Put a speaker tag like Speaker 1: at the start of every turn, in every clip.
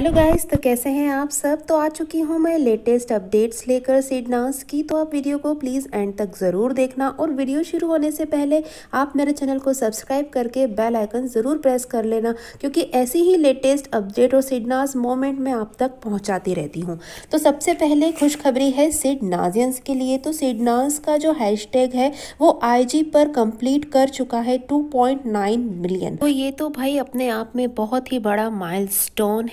Speaker 1: hello guys तो कैसे हैं आप सब तो आ चुकी हूँ मैं लेटेस्ट अपडेट्स लेकर सीड की तो आप वीडियो को प्लीज़ एंड तक ज़रूर देखना और वीडियो शुरू होने से पहले आप मेरे चैनल को सब्सक्राइब करके बेल आइकन ज़रूर प्रेस कर लेना क्योंकि ऐसी ही लेटेस्ट अपडेट और सीड मोमेंट मैं आप तक पहुँचाती रहती हूँ तो सबसे पहले खुशखबरी है सीड नाजियंस के लिए तो सीड का जो हैश है वो आई पर कंप्लीट कर चुका है टू मिलियन तो ये तो भाई अपने आप में बहुत ही बड़ा माइल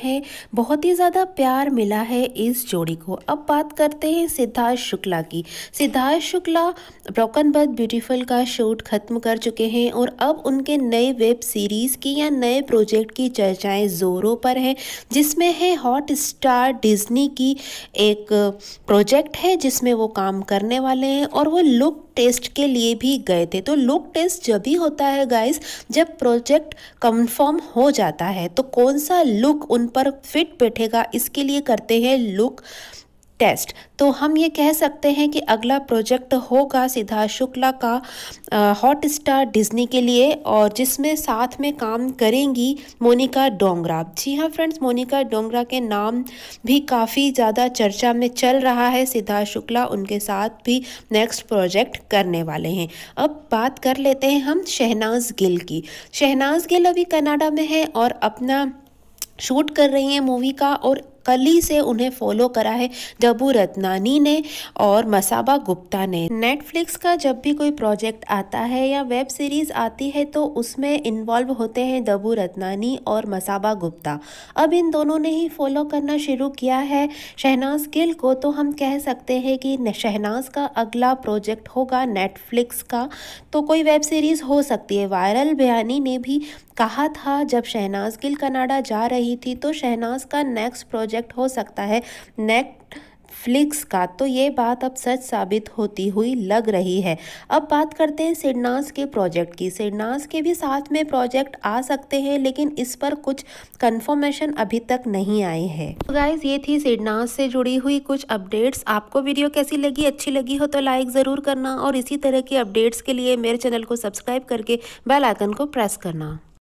Speaker 1: है बहुत ही ज़्यादा प्यार मिला है इस जोड़ी को अब बात करते हैं सिद्धार्थ शुक्ला की Siddharth Shukla broken but beautiful का शूट खत्म कर चुके हैं और अब उनके नए वेब सीरीज़ की या नए प्रोजेक्ट की चर्चाएं ज़ोरों पर हैं जिसमें है हॉट स्टार डिज्नी की एक प्रोजेक्ट है जिसमें वो काम करने वाले हैं और वो लुक टेस्ट के लिए भी गए थे तो लुक टेस्ट जब भी होता है गाइस जब प्रोजेक्ट कंफर्म हो जाता है तो कौन सा लुक उन पर फिट बैठेगा इसके लिए करते हैं लुक टेस्ट तो हम ये कह सकते हैं कि अगला प्रोजेक्ट होगा सिद्धा शुक्ला का हॉट स्टार डिज्नी के लिए और जिसमें साथ में काम करेंगी मोनिका डोंगरा जी हाँ फ्रेंड्स मोनिका डोंगरा के नाम भी काफ़ी ज़्यादा चर्चा में चल रहा है सिद्धा शुक्ला उनके साथ भी नेक्स्ट प्रोजेक्ट करने वाले हैं अब बात कर लेते हैं हम शहनाज गिल की शहनाज गिल अभी कनाडा में है और अपना शूट कर रही हैं मूवी का और कली से उन्हें फॉलो करा है जबू रत्नानी ने और मसाबा गुप्ता ने नेटफ्लिक्स का जब भी कोई प्रोजेक्ट आता है या वेब सीरीज आती है तो उसमें इन्वॉल्व होते हैं दबू रत्नानी और मसाबा गुप्ता अब इन दोनों ने ही फॉलो करना शुरू किया है शहनाज गिल को तो हम कह सकते हैं कि शहनाज का अगला प्रोजेक्ट होगा नेटफ्लिक्स का तो कोई वेब सीरीज़ हो सकती है वायरल बयानी ने भी कहा था जब शहनाज गिल कनाडा जा रही थी तो शहनाज का नेक्स्ट प्रोजेक्ट सब्जेक्ट हो सकता है नेट फ्लिक्स का तो ये बात अब सच साबित होती हुई लग रही है अब बात करते हैं सिडनास के प्रोजेक्ट की सिडनास के भी साथ में प्रोजेक्ट आ सकते हैं लेकिन इस पर कुछ कंफर्मेशन अभी तक नहीं आई हैं तो गाइज ये थी सिडनास से जुड़ी हुई कुछ अपडेट्स आपको वीडियो कैसी लगी अच्छी लगी हो तो लाइक ज़रूर करना और इसी तरह की अपडेट्स के लिए मेरे चैनल को सब्सक्राइब करके बेल आइकन को प्रेस करना